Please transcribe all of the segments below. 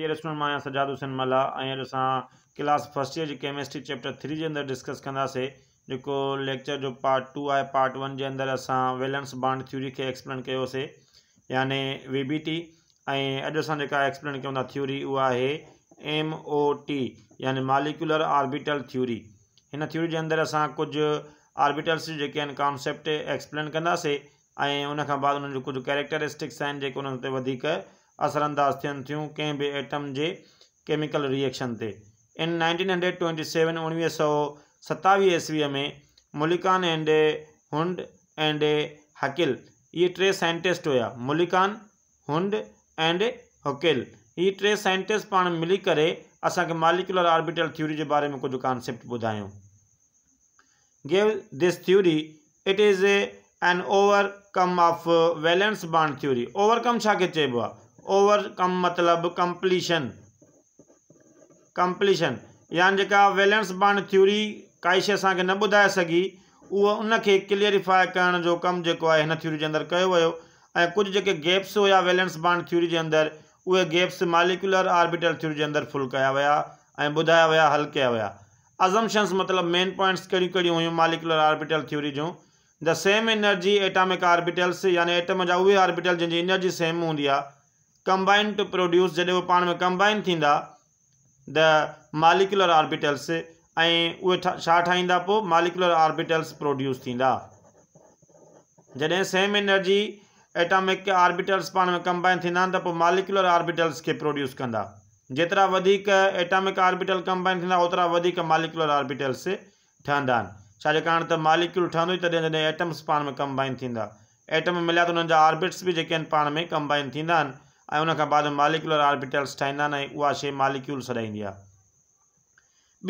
स्ट मां आहियां सजादुसिन मला ऐं अॼु असां क्लास फर्स्ट ईयर जी कैमिस्ट्री चैप्टर थ्री जे अंदरु डिस्कस कंदासीं जेको लेक्चर जो पार्ट टू आहे पार्ट वन जे अंदरु असां वेलेंस बांड थ्यूरी खे एक्सप्लेन कयोसीं यानी वी बी टी ऐं अॼु असां जेका एक्सप्लेन कयूं था थ्यूरी उहा आहे एम ओ टी यानी मालिक्युलर आर्बिटर थ्यूरी हिन थ्यूरी जे अंदरु असां कुझु ऑर्बिटर्स जेके आहिनि कॉन्सेप्ट एक्सप्लेन कंदासीं ऐं उनखां बाद हुननि जो कुझु कैरेक्टरिस्टिक्स आहिनि जेको उन्हनि ते वधीक અસર અદાસ્થન થ્યું કે બી આટમ જે કેમિકલ રિએક્શન તે ઇન 1927 1927 એસવી મે Mulliken and Hund and Huckel યે 3 સાયન્ટિસ્ટ હોયા મુલિકન હંડ એન્ડ હક્લ યે 3 સાયન્ટિસ્ટ પાણ મળી કરે આસા કે મોલેક્યુલર ઓર્બિટલ થિયરી જે બારે મે કુછ கான்સેપ્ટ બુધાયો give this theory it is an overcome of valence bond theory overcome શા કે ચેબો ओवरकम मतलब कंप्लीशन कंप्लीशन यानि जेका वेलेंस बॉन्ड थ्योरी काई शइ असांखे न ॿुधाए सघी उहा उनखे क्लियरिफाई करण जो कमु जेको आहे थ्योरी जे अंदरि कयो वियो ऐं कुझु जेके गैप्स हुया वैलेंस बाण थ्योरी जे अंदरि उहे गैप्स मालिकुलर आर्बिटल थ्योरी के अंदर फुल क्या वह बुधाया वह हल कया विया अज़म्पशंस मतिलबु मेन पॉइंट्स कड़ी कड़ी हुई मालिकुलर आर्बिटल थ्योरी जो the same energy atomic orbitals यानी एटम जा उर्बिटल जिनकी जंहिंजी एनर्जी सेम होंगी है कंबाइन टू प्रोड्यूस जॾहिं उहे पाण में कंबाइन थींदा द मालिकुलर ऑर्बिटल्स ऐं उहे मालिकुलर ऑर्बिटल्स प्रोड्यूस जैसे सेम एनर्जी एटामिक आर्बिटल्स पान में कंबाइन थी तो मालिकुलर आर्बिटल्स के प्रोड्यूस कंदा जेतिरा वधीक एटामिक आर्बिटल कंबाइन थी ओतरा वधीक मालिकुलर आर्बिटल्स ठहंदा छाजे कारण त मालिक्यूल ठहंदो तद तॾहिं जॾहिं एटम्स पाण में कंबाइन थी एटम मिले तो उन्हें ऑर्बिट्स भी बि जेके में कंबाइन थी ऐं उन खां बाद मालिक्युलर आर्बिटल्स ठाहींदा आहिनि ऐं उहा शइ मालिक्यूल सॾाईंदी आहे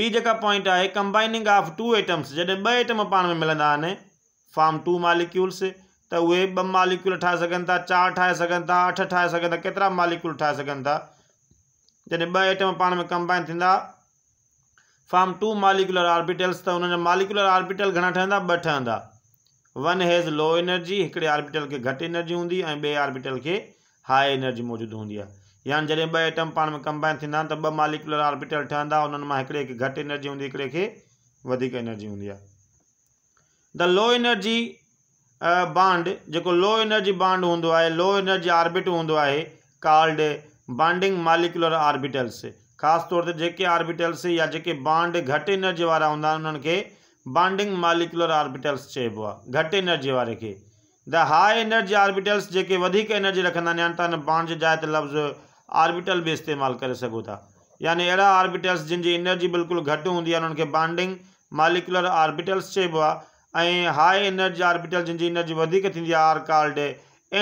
ॿी जेका पॉइंट आहे कंबाइनिंग ऑफ टू आइटम्स जॾहिं ॿ आइटम पाण में मिलंदा आहिनि फॉर्म टू मालिक्यूल्स त उहे ॿ मालिक्यूल ठाहे सघनि था चारि ठाहे सघनि था अठ ठाहे सघनि था केतिरा मालिक्यूल ठाहे सघनि था जॾहिं ॿ आइटम पाण में कंबाइन थींदा फॉर्म टू मालिक्युलर आर्बिटल्स त हुनजा मालिक्युलर आर्बिटल घणा ठहंदा ॿ ठहंदा वन हैज़ लो एनर्जी हिकिड़े आर्बिटल खे घटि एनर्जी हूंदी ऐं ॿिए आर्बिटल खे हाई एनर्जी मौजूद होंगी आहे यानी जॾहिं ॿ एटम पाण में कंबाइन थींदा तो ब मालिकुलर ऑर्बिटल ठहंदा उन्हनि मां हिकिड़े खे एनर्जी होंगी एक खे एनर्जी हूंदी द लो एनर्जी बॉन्ड जो लो एनर्जी बॉन्ड हों लो एनर्जी ऑर्बिट हूंदो आहे कॉल्ड बॉन्डिंग मालिकुलर ऑर्बिटल्स खास तौर पर जे ऑर्बिटल्स या जेके बांड घट एनर्जी वा हूंदा आहिनि उन्हनि मालिकुलर ऑर्बिटल्स चइबो घट घटि एनर्जी वारे खे द हाई एनर्जी आर्बिटल्स जेके वधीक एनर्जी रखंदा आहिनि या त हिन बॉन्ड जी जाइ ते लफ़्ज़ आर्बिटल बि इस्तेमालु करे सघो था यानी अहिड़ा ऑर्बिटल्स जिनि जी एनर्जी बिल्कुलु घटि हूंदी आहे उन्हनि खे बॉन्डिंग मालिकुलर ऑर्बिटल्स चइबो आहे ऐं हाई एनर्जी आर्बिटल्स जिनि जी एनर्जी वधीक थींदी आहे are called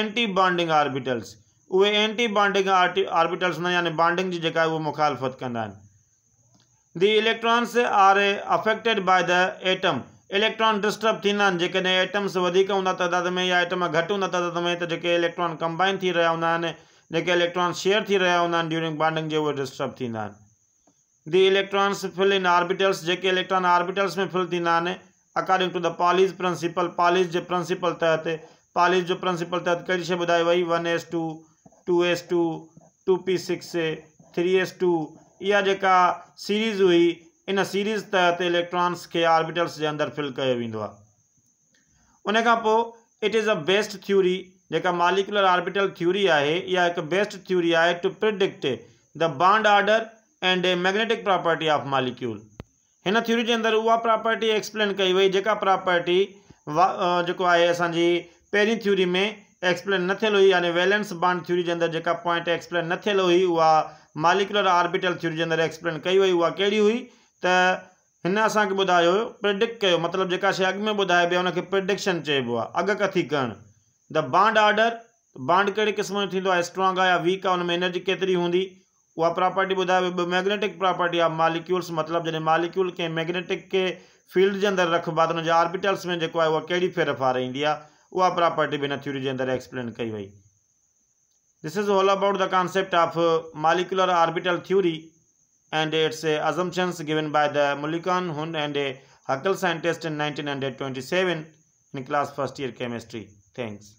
anti bonding orbitals उहे एंटी बॉन्डिंग आर्टी आर्बिटल्स हूंदा यानी बॉन्डिंग जी जेका आहे उहा मुखालफ़त कंदा आहिनि the electrons are affected by the atom electron disturb थींदा आहिनि जेकॾहिं हूँ वधीक में या आइटम घट हूंदा तइदाद में त इलेक्ट्रॉन कंबाइन थी रहिया हूंदा आहिनि इलेक्ट्रॉन शेयर थी रहिया हूंदा ड्यूरिंग बॉन्डिंग जे उहे डिस्टर्ब थींदा आहिनि the electrons fill in orbitals जेके इलेक्ट्रॉन आर्बिटल्स में फिल थींदा according to the Pauli's principle Pauli's के प्रिंसिपल तहत पॉलिस जो प्रिंसिपल तहत कहिड़ी शइ ॿुधाई वई one S two two S two two P six three S two इहा जेका सीरीज़ हुई इन सीरीज़ तहत इलेक्ट्रॉन्स के ऑर्बिटल्स के अंदर फिल कयो उन it is a best theory जो मालिकुलर ऑर्बिटल थ्यूरी है या एक बेस्ट थ्यूरी है to predict the bond order and a magnetic property of molecule इन थ्यूरी के अंदर उहा प्रॉपर्टी एक्सप्लेन कई वही जेका प्रॉपर्टी वो है असांजी थ्यूरी में एक्सप्लेन न थियल हुई यानी वैलेंस बॉन्ड थ्यूरी के अंदर जो पॉइंट एक्सप्लेन न थियल हुई वह मालिकुलर आर्बिटल थ्यूरी के अंदर एक्सप्लेन कई वही उहा कहिड़ी हुई त हिन असांखे ॿुधायो प्रिडिक्ट कयो मतिलबी जेका शइ अॻु में ॿुधाइबी आहे हुनखे प्रिडिक्शन चइबो आहे अॻकथी करणु द बॉन्ड आर्डर बांड कहिड़े क़िस्म जो स्ट्रॉन्ग आहे या वीक आहे हुन एनर्जी केतरी हूंदी उहा प्रॉपर्टी ॿुधाए ॿ मैग्नेटिक प्रॉपर्टी आहे मालिक्यूल्स मतलब जैसे मालिक्यूल के मैग्नेटिक के फील्ड के अंदर रखिबो आहे त हुनजे में जेको आहे उहा कहिड़ी फेरफार ईंदी आहे उहा प्रॉपर्टी बि हिन थ्योरी जे अंदरि एक्सप्लेन कई वही this is all about the concept of molecular orbital theory and its uh, assumptions given by the Mullikan, Hund and a uh, Huckel scientist in 1927 in class first year chemistry. Thanks.